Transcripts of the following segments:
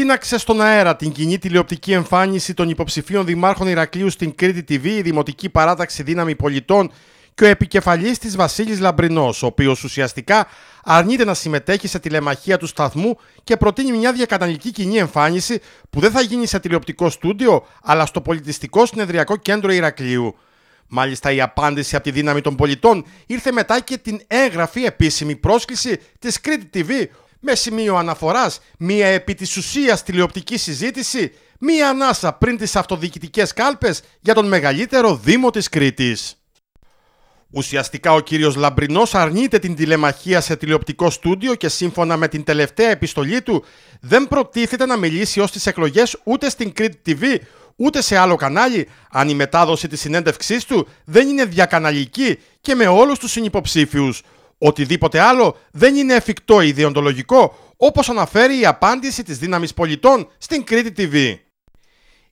τίναξε στον αέρα την κοινή τηλεοπτική εμφάνιση των υποψηφίων δημάρχων Ηρακλείου στην Κρήτη TV, η Δημοτική Παράταξη Δύναμη Πολιτών και ο επικεφαλής της Βασίλης Λαμπρινός, ο οποίος ουσιαστικά αρνείται να συμμετέχει σε τηλεμαχία του σταθμού και προτείνει μια διακαταλική κοινή εμφάνιση που δεν θα γίνει σε τηλεοπτικό στούντιο, αλλά στο πολιτιστικό συνεδριακό κέντρο Ηρακλείου. Μάλιστα η απάντηση από τη δύναμη των πολιτών ήρθε μετά και την έγγραφη επίσημη πρόσκληση της Κρήτη TV, με σημείο αναφοράς μία επί της ουσίας τηλεοπτική συζήτηση, μία ανάσα πριν τις αυτοδιοικητικές κάλπες για τον μεγαλύτερο Δήμο της Κρήτης. Ουσιαστικά ο κύριος Λαμπρινός αρνείται την τηλεμαχία σε τηλεοπτικό στούντιο και σύμφωνα με την τελευταία επιστολή του δεν προτίθεται να μιλήσει ως τις εκλογές ούτε στην Crete TV ούτε σε άλλο κανάλι αν η μετάδοση της συνέντευξής του δεν είναι διακαναλική και με όλους τους συνυποψήφιους. Οτιδήποτε άλλο δεν είναι εφικτό ή ιδεοντολογικό, όπως αναφέρει η απάντηση της δύναμης πολιτών στην Crete TV.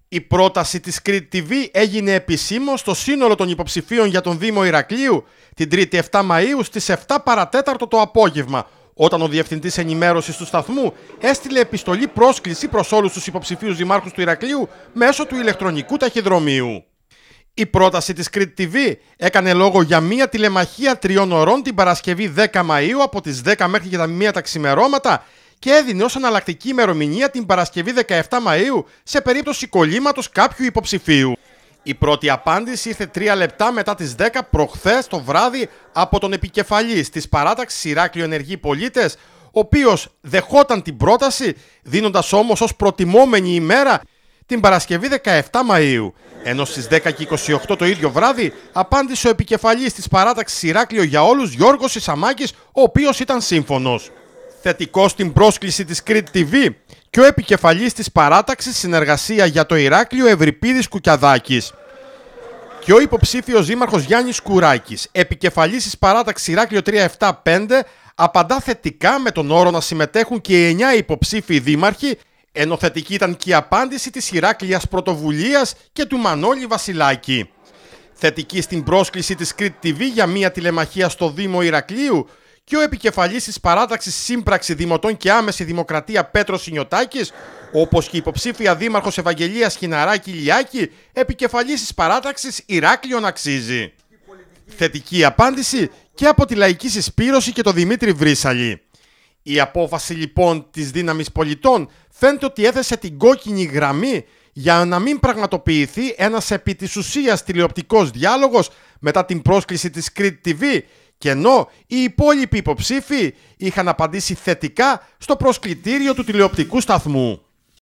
Η πρόταση της Crete TV έγινε επισήμως στο σύνολο των υποψηφίων για τον Δήμο Ηρακλείου την 3η 7 Μαΐου στις 7 παρατέταρτο το απόγευμα, όταν ο Διευθυντής Ενημέρωσης του σταθμού έστειλε επιστολή πρόσκληση προς όλους τους υποψηφίους δημάρχους του Ηρακλείου μέσω του ηλεκτρονικού ταχυδρομείου. Η πρόταση της Crete TV έκανε λόγο για μία τηλεμαχία τριών ωρών την Παρασκευή 10 Μαΐου από τις 10 μέχρι και τα μία τα ξημερώματα και έδινε ως αναλλακτική ημερομηνία την Παρασκευή 17 Μαΐου σε περίπτωση κολλήματος κάποιου υποψηφίου. Η πρώτη απάντηση ήρθε 3 λεπτά μετά τις 10 προχθές το βράδυ από τον επικεφαλής της παράταξης Ηράκλειο Ενεργοί Πολίτες, ο οποίος δεχόταν την πρόταση δίνοντας όμως ως προτιμόμενη ημέρα την Παρασκευή 17 Μαΐου. Ενώ στις 10 και 28 το ίδιο βράδυ απάντησε ο επικεφαλής της παράταξης Ηράκλειο για όλους Γιώργος Ισαμάκης, ο οποίος ήταν σύμφωνος. Θετικός στην πρόσκληση της Crete TV και ο επικεφαλής της παράταξης συνεργασία για το Ηράκλειο Ευρυπίδης Κουκιαδάκης και ο υποψήφιος δήμαρχος Γιάννης Κουράκης, επικεφαλής της παράταξης Ηράκλειο 375, απαντά θετικά με τον όρο να συμμετέχουν και οι 9 υποψήφοι δήμαρχοι ενώ θετική ήταν και η απάντηση της Ηράκλειας Πρωτοβουλίας και του Μανώλη Βασιλάκη. Θετική στην πρόσκληση της Crete TV για μια τηλεμαχία στο Δήμο Ηρακλείου και ο επικεφαλής της παράταξης Σύμπραξη Δημοτών και Άμεση Δημοκρατία Πέτρος Σινιωτάκης, όπως και η υποψήφια Δήμαρχος Ευαγγελίας Χιναράκη Λιάκη, επικεφαλής της παράταξης Ηράκλειον Αξίζει. Θετική απάντηση και από τη Λαϊκή Συσπήρωση και το Δημήτρη Βρύσαλη. Η απόφαση λοιπόν της δύναμης πολιτών φαίνεται ότι έθεσε την κόκκινη γραμμή για να μην πραγματοποιηθεί ένας επί της ουσίας τηλεοπτικός διάλογος μετά την πρόσκληση της Crete TV και ενώ οι υπόλοιποι υποψήφοι είχαν απαντήσει θετικά στο προσκλητήριο του τηλεοπτικού σταθμού.